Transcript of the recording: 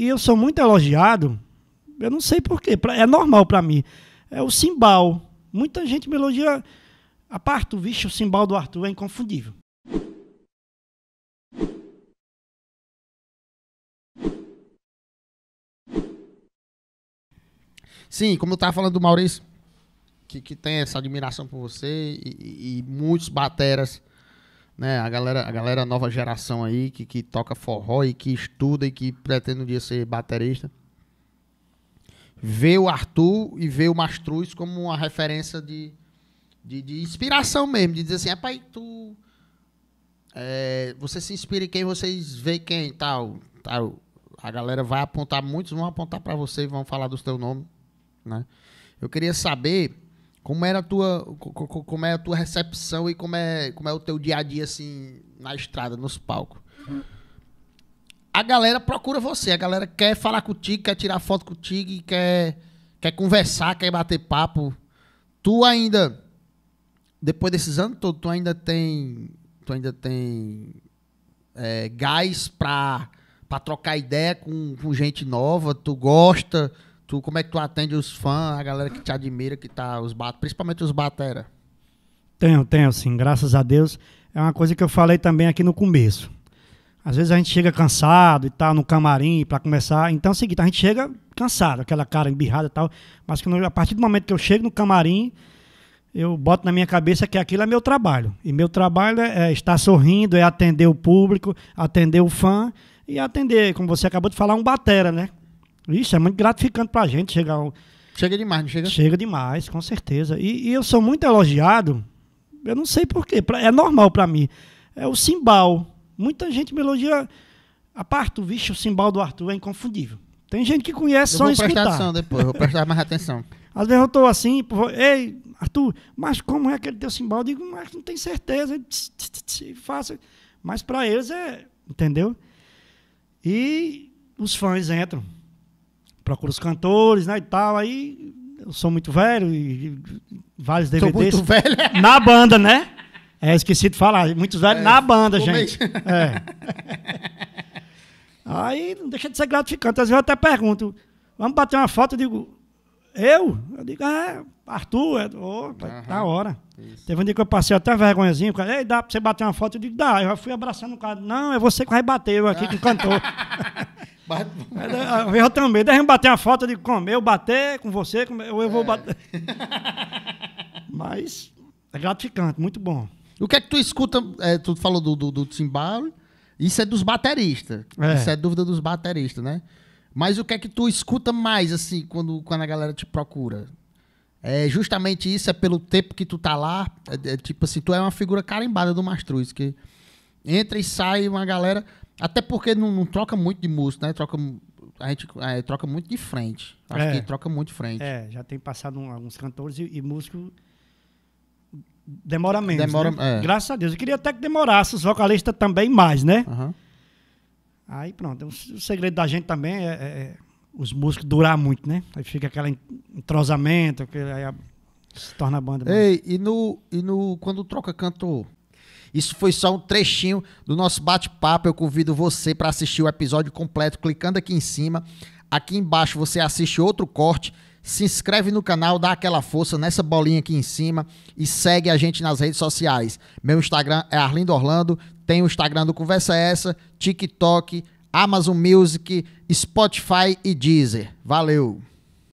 E eu sou muito elogiado, eu não sei porquê, é normal para mim. É o cimbal. Muita gente me elogia. A parte vixe, o cimbal do Arthur é inconfundível. Sim, como eu estava falando do Maurício, que, que tem essa admiração por você e, e, e muitos bateras né? A galera, a galera nova geração aí que, que toca forró e que estuda e que pretende um dia ser baterista. Vê o Arthur e vê o Mastruz como uma referência de, de, de inspiração mesmo, de dizer assim, rapaz, tu. É, você se inspira em quem vocês vê quem tal, tal. A galera vai apontar, muitos vão apontar para você e vão falar do seu nome, né? Eu queria saber como era a tua, como é a tua recepção e como é, como é o teu dia a dia assim na estrada, nos palcos? A galera procura você, a galera quer falar contigo, quer tirar foto contigo, quer quer conversar, quer bater papo. Tu ainda depois desses anos todos, tu ainda tem tu ainda tem é, gás para pra trocar ideia com, com gente nova, tu gosta, Tu, como é que tu atende os fãs, a galera que te admira, que tá os bat, principalmente os batera? Tenho, tenho sim, graças a Deus. É uma coisa que eu falei também aqui no começo. Às vezes a gente chega cansado e tal, tá no camarim, para começar. Então é o seguinte, a gente chega cansado, aquela cara embirrada e tal. Mas eu, a partir do momento que eu chego no camarim, eu boto na minha cabeça que aquilo é meu trabalho. E meu trabalho é, é estar sorrindo, é atender o público, atender o fã e atender, como você acabou de falar, um batera, né? Isso é muito gratificante pra gente chegar. Chega demais, não chega? Chega demais, com certeza. E, e eu sou muito elogiado, eu não sei porquê, é normal pra mim. É o cimbal. Muita gente me elogia. A parte do bicho, o cimbal do Arthur é inconfundível. Tem gente que conhece eu só vou escutar. Vou prestar atenção depois, vou prestar mais atenção. Às vezes eu tô assim, ei, Arthur, mas como é aquele teu cimbal? Eu digo, mas não tenho certeza. Tss, tss, faça. Mas pra eles é, entendeu? E os fãs entram procura os cantores, né, e tal. Aí eu sou muito velho e vários DVDs. Sou muito velho. É. Na banda, né? É, esqueci de falar. Muitos velhos é, na banda, gente. É. Aí não deixa de ser gratificante. Às vezes eu até pergunto, vamos bater uma foto? Eu digo, eu? Eu digo, é, Arthur, é, uhum. tá hora. Isso. Teve um dia que eu passei até vergonhazinho, o cara, ei, dá pra você bater uma foto? Eu digo, dá. Eu fui abraçando o cara, não, é você que vai bater, eu aqui que cantou. Mas... Ah, eu também. Deixa eu bater uma foto de como eu bater com você, como eu, eu vou é. bater. Mas é gratificante, muito bom. O que é que tu escuta? É, tu falou do, do, do timbal. Isso é dos bateristas. É. Isso é dúvida dos bateristas, né? Mas o que é que tu escuta mais, assim, quando, quando a galera te procura? É justamente isso, é pelo tempo que tu tá lá. É, é, tipo assim, tu é uma figura carimbada do Mastruz, que entra e sai uma galera. Até porque não, não, troca muito de música, né? Troca, a gente é, troca muito de frente. Acho é. que troca muito de frente. É, já tem passado um, alguns cantores e, e músicos. Demora menos. Né? Demora, né? é. Graças a Deus. Eu queria até que demorasse, os vocalistas também mais, né? Uhum. Aí pronto. É o segredo da gente também é, é, é, os músicos durar muito, né? Aí fica aquele entrosamento, aquele, aí a, se torna a banda. Ei, mais. e, no, e no, quando troca cantor, isso foi só um trechinho do nosso bate-papo. Eu convido você para assistir o episódio completo clicando aqui em cima. Aqui embaixo você assiste outro corte. Se inscreve no canal, dá aquela força nessa bolinha aqui em cima e segue a gente nas redes sociais. Meu Instagram é Arlindo Orlando, tem o Instagram do Conversa Essa, TikTok, Amazon Music, Spotify e Deezer. Valeu!